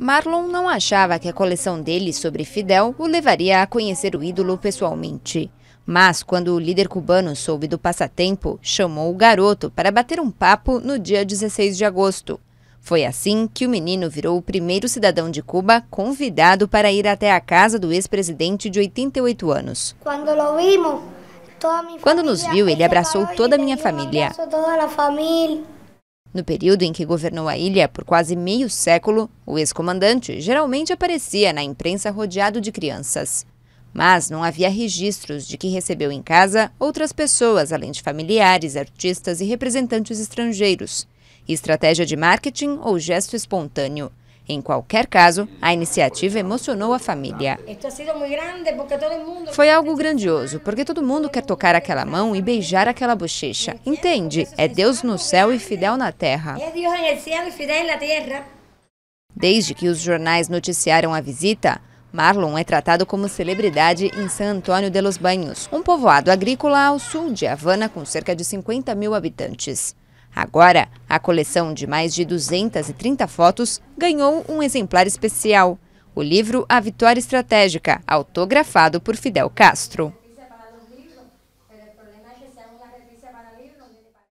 Marlon não achava que a coleção dele sobre Fidel o levaria a conhecer o ídolo pessoalmente. Mas, quando o líder cubano soube do passatempo, chamou o garoto para bater um papo no dia 16 de agosto. Foi assim que o menino virou o primeiro cidadão de Cuba convidado para ir até a casa do ex-presidente de 88 anos. Quando vimos, quando nos viu, ele abraçou toda a minha família. No período em que governou a ilha por quase meio século, o ex-comandante geralmente aparecia na imprensa rodeado de crianças. Mas não havia registros de que recebeu em casa outras pessoas, além de familiares, artistas e representantes estrangeiros. Estratégia de marketing ou gesto espontâneo. Em qualquer caso, a iniciativa emocionou a família. Foi algo grandioso, porque todo mundo quer tocar aquela mão e beijar aquela bochecha. Entende? É Deus no céu e fidel na terra. Desde que os jornais noticiaram a visita, Marlon é tratado como celebridade em San Antônio de los Banhos, um povoado agrícola ao sul de Havana com cerca de 50 mil habitantes. Agora, a coleção de mais de 230 fotos ganhou um exemplar especial. O livro A Vitória Estratégica, autografado por Fidel Castro.